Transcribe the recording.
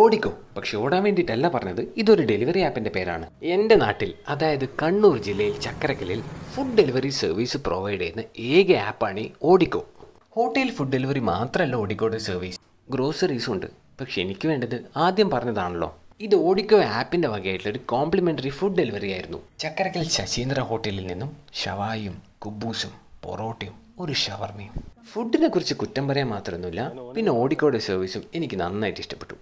ഓടിക്കോ പക്ഷെ ഓടാൻ വേണ്ടിയിട്ടല്ല പറഞ്ഞത് ഇതൊരു ഡെലിവറി ആപ്പിന്റെ പേരാണ് എൻ്റെ നാട്ടിൽ അതായത് കണ്ണൂർ ജില്ലയിൽ ചക്കരക്കലിൽ ഫുഡ് ഡെലിവറി സർവീസ് പ്രൊവൈഡ് ചെയ്യുന്ന ഏക ആപ്പാണ് ഓടിക്കോ ഹോട്ടൽ ഫുഡ് ഡെലിവറി മാത്രമല്ല ഓടിക്കോയുടെ സർവീസ് ഗ്രോസറീസും ഉണ്ട് പക്ഷെ എനിക്ക് വേണ്ടത് ആദ്യം പറഞ്ഞതാണല്ലോ ഇത് ഓടിക്കോ ആപ്പിന്റെ വകയായിട്ടുള്ള ഒരു കോംപ്ലിമെന്ററി ഫുഡ് ഡെലിവറി ആയിരുന്നു ചക്കരക്കൽ ശശീന്ദ്ര ഹോട്ടലിൽ നിന്നും ഷവായും കുബൂസും പൊറോട്ടയും ഒരു ഷവർമയും ഫുഡിനെ കുറിച്ച് കുറ്റം പറയാൻ മാത്രമൊന്നുമില്ല പിന്നെ ഓടിക്കോയുടെ സർവീസും എനിക്ക് നന്നായിട്ട് ഇഷ്ടപ്പെട്ടു